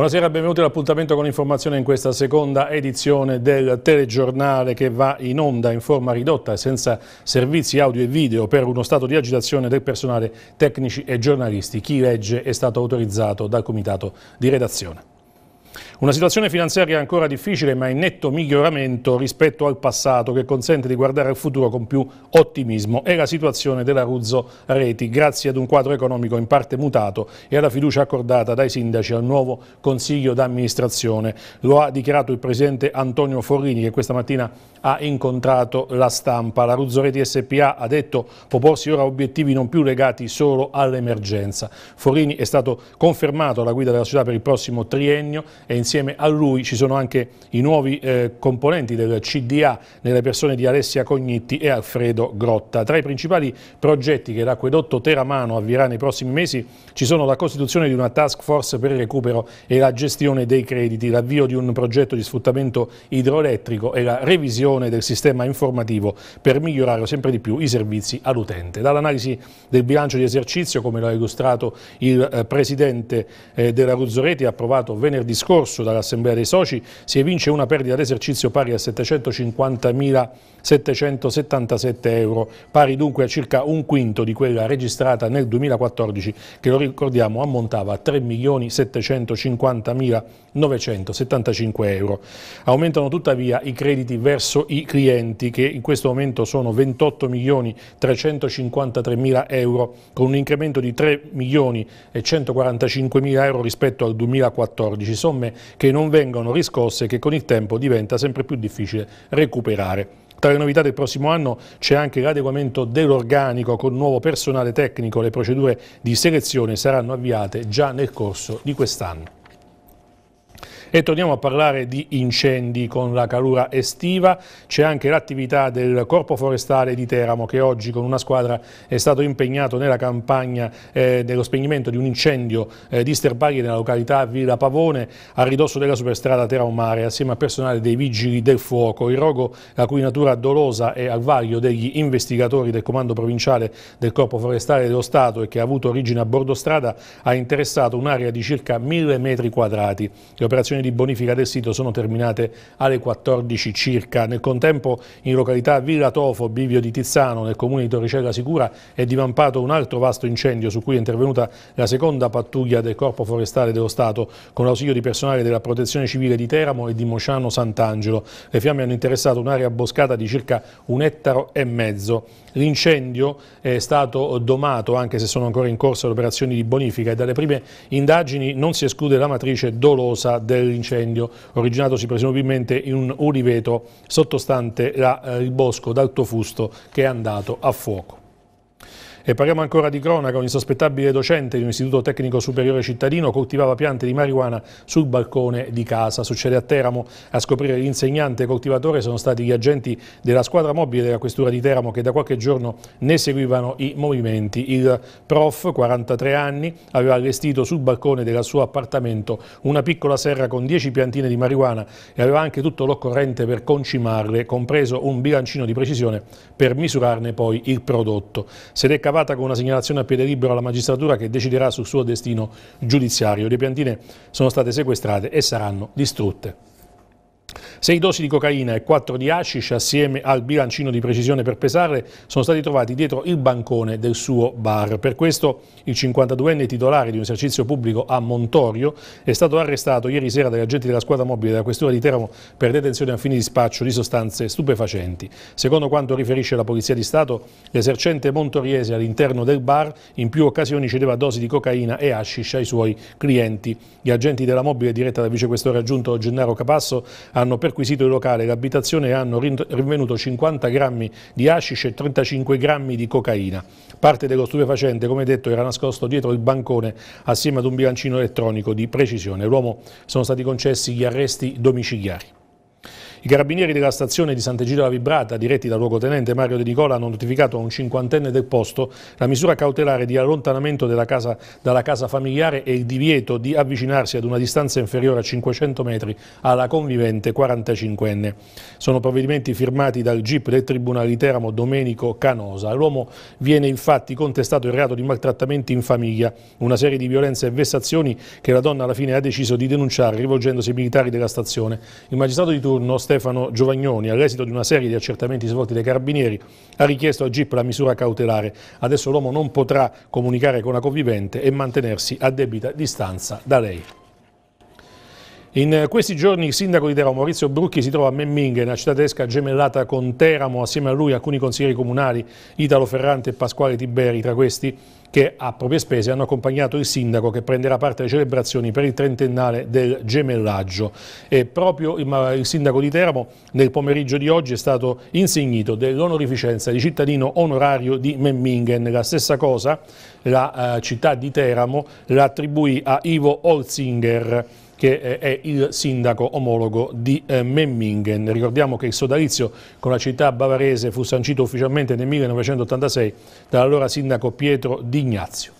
Buonasera e benvenuti all'appuntamento con informazione in questa seconda edizione del telegiornale che va in onda in forma ridotta e senza servizi audio e video per uno stato di agitazione del personale tecnici e giornalisti. Chi legge è stato autorizzato dal comitato di redazione. Una situazione finanziaria ancora difficile ma in netto miglioramento rispetto al passato che consente di guardare al futuro con più ottimismo. È la situazione della Ruzzo Reti grazie ad un quadro economico in parte mutato e alla fiducia accordata dai sindaci al nuovo Consiglio d'amministrazione. Lo ha dichiarato il Presidente Antonio Forrini che questa mattina ha incontrato la stampa. La Ruzzo Reti SPA ha detto proporsi ora obiettivi non più legati solo all'emergenza. Forrini è stato confermato alla guida della società per il prossimo triennio e insieme insieme a lui ci sono anche i nuovi eh, componenti del CDA nelle persone di Alessia Cognitti e Alfredo Grotta. Tra i principali progetti che l'acquedotto Teramano avvierà nei prossimi mesi ci sono la costituzione di una task force per il recupero e la gestione dei crediti, l'avvio di un progetto di sfruttamento idroelettrico e la revisione del sistema informativo per migliorare sempre di più i servizi all'utente. Dall'analisi del bilancio di esercizio, come lo ha illustrato il eh, Presidente eh, della Ruzzoreti, approvato venerdì scorso, discusso dall'Assemblea dei Soci, si evince una perdita d'esercizio pari a 750.777 euro, pari dunque a circa un quinto di quella registrata nel 2014 che, lo ricordiamo, ammontava a 3.750.975 euro. Aumentano tuttavia i crediti verso i clienti che in questo momento sono 28.353.000 euro con un incremento di 3.145.000 euro rispetto al 2014, somme che non vengono riscosse e che con il tempo diventa sempre più difficile recuperare. Tra le novità del prossimo anno c'è anche l'adeguamento dell'organico con nuovo personale tecnico. Le procedure di selezione saranno avviate già nel corso di quest'anno. E torniamo a parlare di incendi con la calura estiva, c'è anche l'attività del Corpo Forestale di Teramo che oggi con una squadra è stato impegnato nella campagna eh, dello spegnimento di un incendio eh, di sterbaglie nella località Villa Pavone a ridosso della superstrada Teramo Mare assieme al personale dei Vigili del Fuoco. Il rogo, la cui natura dolosa è al vaglio degli investigatori del Comando Provinciale del Corpo Forestale dello Stato e che ha avuto origine a bordo strada, ha interessato un'area di circa 1000 metri quadrati. Le operazioni operazioni di bonifica del sito sono terminate alle 14 circa. Nel contempo in località Villa Tofo, Bivio di Tizzano, nel comune di Torricella Sicura, è divampato un altro vasto incendio su cui è intervenuta la seconda pattuglia del Corpo Forestale dello Stato con l'ausilio di personale della Protezione Civile di Teramo e di Mosciano Sant'Angelo. Le fiamme hanno interessato un'area boscata di circa un ettaro e mezzo. L'incendio è stato domato, anche se sono ancora in corso le operazioni di bonifica e dalle prime indagini non si esclude la matrice dolosa del scoprire l'incendio, originatosi presumibilmente in un oliveto sottostante la, eh, il bosco d'Altofusto che è andato a fuoco. E parliamo ancora di cronaca, un insospettabile docente di un istituto tecnico superiore cittadino coltivava piante di marijuana sul balcone di casa. Succede a Teramo, a scoprire l'insegnante coltivatore sono stati gli agenti della squadra mobile della questura di Teramo che da qualche giorno ne seguivano i movimenti. Il prof, 43 anni, aveva allestito sul balcone del suo appartamento una piccola serra con 10 piantine di marijuana e aveva anche tutto l'occorrente per concimarle, compreso un bilancino di precisione per misurarne poi il prodotto. Se ne cavata con una segnalazione a piede libero alla magistratura che deciderà sul suo destino giudiziario. Le piantine sono state sequestrate e saranno distrutte. Sei dosi di cocaina e quattro di hashish assieme al bilancino di precisione per pesarle sono stati trovati dietro il bancone del suo bar. Per questo il 52enne titolare di un esercizio pubblico a Montorio è stato arrestato ieri sera dagli agenti della squadra mobile della questura di Teramo per detenzione a fini di spaccio di sostanze stupefacenti. Secondo quanto riferisce la Polizia di Stato, l'esercente montoriese all'interno del bar in più occasioni cedeva dosi di cocaina e hashish ai suoi clienti. Gli agenti della mobile diretta dal vicequestore aggiunto Gennaro Capasso hanno per perquisito il locale e l'abitazione hanno rinvenuto 50 grammi di hashish e 35 grammi di cocaina. Parte dello stupefacente, come detto, era nascosto dietro il bancone assieme ad un bilancino elettronico di precisione. L'uomo sono stati concessi gli arresti domiciliari. I carabinieri della stazione di Sant'Egidio La Vibrata, diretti dal luogotenente Mario De Nicola, hanno notificato a un cinquantenne del posto la misura cautelare di allontanamento casa, dalla casa familiare e il divieto di avvicinarsi ad una distanza inferiore a 500 metri alla convivente 45enne. Sono provvedimenti firmati dal GIP del Tribunale di Teramo Domenico Canosa. L'uomo viene infatti contestato il reato di maltrattamenti in famiglia, una serie di violenze e vessazioni che la donna alla fine ha deciso di denunciare rivolgendosi ai militari della stazione. Il magistrato di turno sta Stefano Giovagnoni, all'esito di una serie di accertamenti svolti dai carabinieri, ha richiesto a GIP la misura cautelare. Adesso l'uomo non potrà comunicare con la convivente e mantenersi a debita distanza da lei. In questi giorni il sindaco di Teramo Maurizio Brucchi si trova a Memminghe, una città tedesca gemellata con Teramo, assieme a lui alcuni consiglieri comunali Italo Ferrante e Pasquale Tiberi, tra questi che a proprie spese hanno accompagnato il sindaco che prenderà parte alle celebrazioni per il trentennale del gemellaggio. E proprio il sindaco di Teramo nel pomeriggio di oggi è stato insignito dell'onorificenza di cittadino onorario di Memmingen. La stessa cosa la eh, città di Teramo l'attribuì a Ivo Holzinger che eh, è il sindaco omologo di eh, Memmingen. Ricordiamo che il sodalizio con la città bavarese fu sancito ufficialmente nel 1986 dall'allora sindaco Pietro Di Ignazio.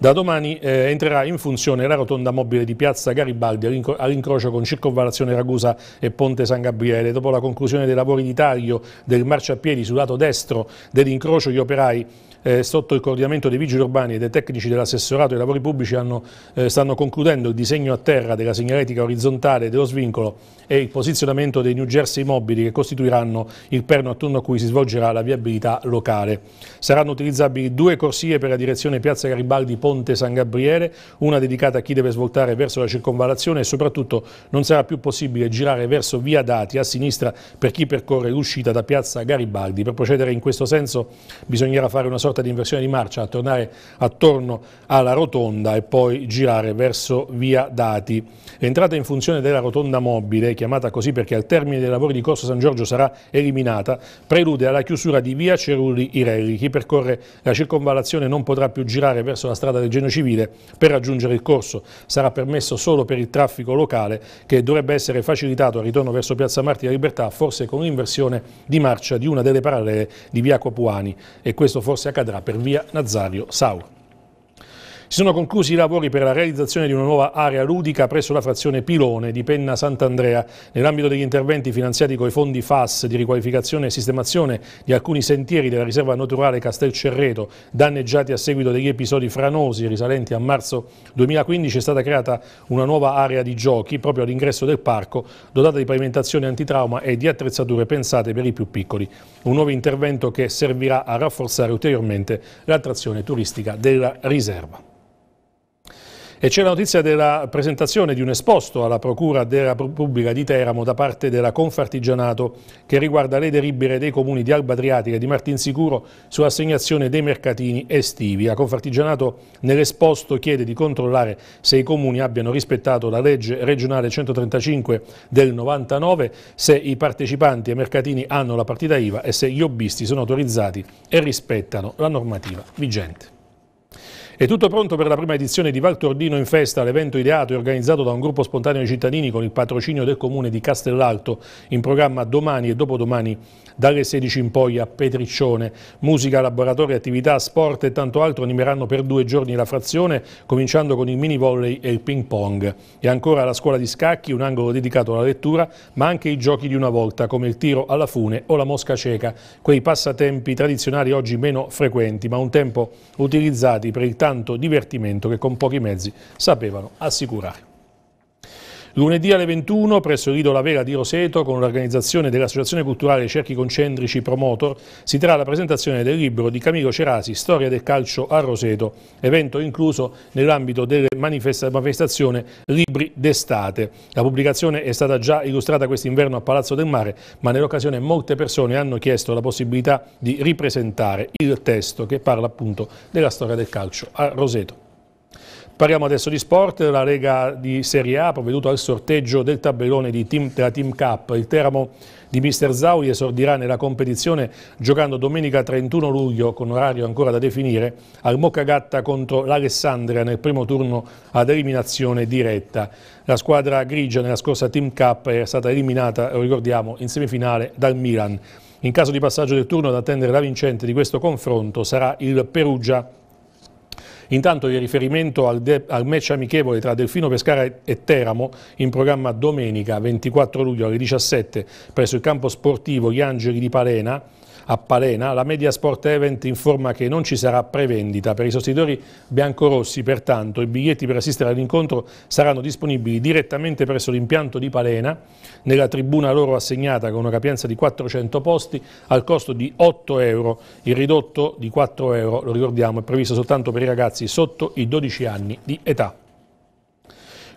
Da domani eh, entrerà in funzione la rotonda mobile di Piazza Garibaldi all'incrocio con Circonvallazione Ragusa e Ponte San Gabriele. Dopo la conclusione dei lavori di taglio del marciapiedi sul lato destro dell'incrocio, gli operai eh, sotto il coordinamento dei vigili urbani e dei tecnici dell'assessorato ai lavori pubblici hanno, eh, stanno concludendo il disegno a terra della segnaletica orizzontale dello svincolo e il posizionamento dei New Jersey mobili che costituiranno il perno attorno a cui si svolgerà la viabilità locale. Saranno utilizzabili due corsie per la direzione Piazza Garibaldi Ponte San Gabriele, una dedicata a chi deve svoltare verso la circonvalazione e soprattutto non sarà più possibile girare verso via Dati a sinistra per chi percorre l'uscita da Piazza Garibaldi. Per procedere in questo senso bisognerà fare una sorta sorta di inversione di marcia, a tornare attorno alla rotonda e poi girare verso via Dati. L'entrata in funzione della rotonda mobile, chiamata così perché al termine dei lavori di Corso San Giorgio sarà eliminata, prelude alla chiusura di via Cerulli Irelli. Chi percorre la circonvallazione non potrà più girare verso la strada del Genio Civile per raggiungere il corso. Sarà permesso solo per il traffico locale che dovrebbe essere facilitato al ritorno verso Piazza Marti della Libertà, forse con un'inversione di marcia di una delle parallele di via Copuani. E questo forse a accadrà per via Nazario Sauro. Si sono conclusi i lavori per la realizzazione di una nuova area ludica presso la frazione Pilone di Penna Sant'Andrea. Nell'ambito degli interventi finanziati con i fondi FAS di riqualificazione e sistemazione di alcuni sentieri della riserva naturale Castelcerreto, danneggiati a seguito degli episodi franosi risalenti a marzo 2015, è stata creata una nuova area di giochi proprio all'ingresso del parco, dotata di pavimentazione antitrauma e di attrezzature pensate per i più piccoli. Un nuovo intervento che servirà a rafforzare ulteriormente l'attrazione turistica della riserva. E c'è la notizia della presentazione di un esposto alla Procura della Repubblica di Teramo da parte della Confartigianato che riguarda le deribere dei comuni di Alba Adriatica e di Martinsicuro sull'assegnazione dei mercatini estivi. La Confartigianato nell'esposto chiede di controllare se i comuni abbiano rispettato la legge regionale 135 del 99, se i partecipanti ai mercatini hanno la partita IVA e se gli hobbisti sono autorizzati e rispettano la normativa vigente. È tutto pronto per la prima edizione di Valtordino in Festa, l'evento ideato e organizzato da un gruppo spontaneo di cittadini con il patrocinio del comune di Castellalto, in programma domani e dopodomani dalle 16 in poi a Petriccione. Musica, laboratori, attività, sport e tanto altro animeranno per due giorni la frazione, cominciando con il mini volley e il ping pong. E ancora la scuola di scacchi, un angolo dedicato alla lettura, ma anche i giochi di una volta, come il tiro alla fune o la mosca cieca, quei passatempi tradizionali oggi meno frequenti, ma un tempo utilizzati per il tanto tanto divertimento che con pochi mezzi sapevano assicurare. Lunedì alle 21 presso Rido La Vela di Roseto con l'organizzazione dell'Associazione Culturale Cerchi Concentrici Promotor si terrà la presentazione del libro di Camillo Cerasi Storia del calcio a Roseto, evento incluso nell'ambito della manifestazione Libri d'estate. La pubblicazione è stata già illustrata quest'inverno a Palazzo del Mare, ma nell'occasione molte persone hanno chiesto la possibilità di ripresentare il testo che parla appunto della storia del calcio a Roseto. Parliamo adesso di sport, la Lega di Serie A ha provveduto al sorteggio del tabellone team, della Team Cup. Il Teramo di Mister Zauli esordirà nella competizione giocando domenica 31 luglio, con orario ancora da definire, al Moccagatta contro l'Alessandria nel primo turno ad eliminazione diretta. La squadra grigia nella scorsa Team Cup è stata eliminata, lo ricordiamo, in semifinale dal Milan. In caso di passaggio del turno ad attendere la vincente di questo confronto sarà il Perugia Intanto il riferimento al, al match amichevole tra Delfino Pescara e Teramo in programma domenica 24 luglio alle 17 presso il campo sportivo Gli Angeli di Palena a Palena, la Media Sport Event informa che non ci sarà prevendita per i sostenitori biancorossi, pertanto i biglietti per assistere all'incontro saranno disponibili direttamente presso l'impianto di Palena, nella tribuna loro assegnata con una capienza di 400 posti al costo di 8 euro. Il ridotto di 4 euro, lo ricordiamo, è previsto soltanto per i ragazzi sotto i 12 anni di età.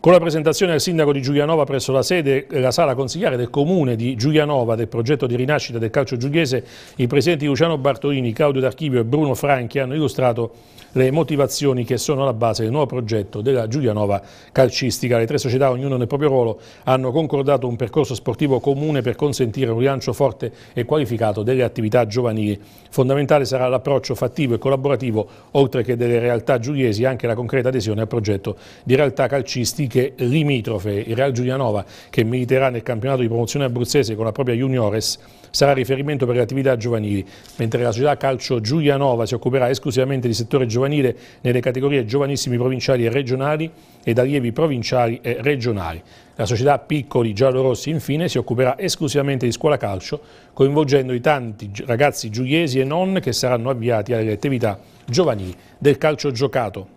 Con la presentazione al sindaco di Giulianova presso la sede, e eh, la sala consigliare del comune di Giulianova del progetto di rinascita del calcio giugliese, i presidenti Luciano Bartolini, Claudio D'Archivio e Bruno Franchi hanno illustrato le motivazioni che sono alla base del nuovo progetto della Giulianova calcistica. Le tre società, ognuno nel proprio ruolo, hanno concordato un percorso sportivo comune per consentire un rilancio forte e qualificato delle attività giovanili. Fondamentale sarà l'approccio fattivo e collaborativo, oltre che delle realtà giugliesi, anche la concreta adesione al progetto di realtà calcistica Lighe limitrofe. Il Real Giulianova, che militerà nel campionato di promozione abruzzese con la propria Juniores, sarà riferimento per le attività giovanili, mentre la società calcio Giulianova si occuperà esclusivamente di settore giovanile nelle categorie giovanissimi provinciali e regionali ed allievi provinciali e regionali. La società Piccoli Giallorossi infine si occuperà esclusivamente di scuola calcio, coinvolgendo i tanti ragazzi giuliesi e non che saranno avviati alle attività giovanili del calcio giocato.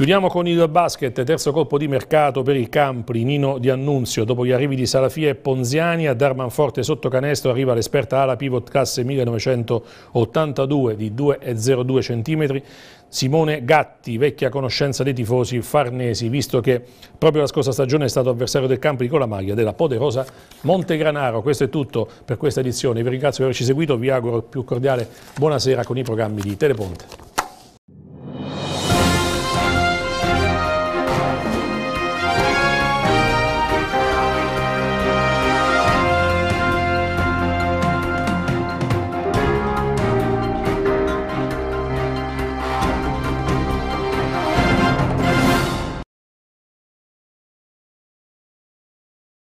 Chiudiamo con il basket, terzo colpo di mercato per il Campri, Nino Di Annunzio. Dopo gli arrivi di Salafia e Ponziani, a Darmanforte sotto canestro arriva l'esperta ala pivot classe 1982 di 2,02 cm. Simone Gatti, vecchia conoscenza dei tifosi farnesi, visto che proprio la scorsa stagione è stato avversario del Campri con la maglia della poderosa Montegranaro. Questo è tutto per questa edizione. Vi ringrazio per averci seguito, vi auguro il più cordiale buonasera con i programmi di Teleponte.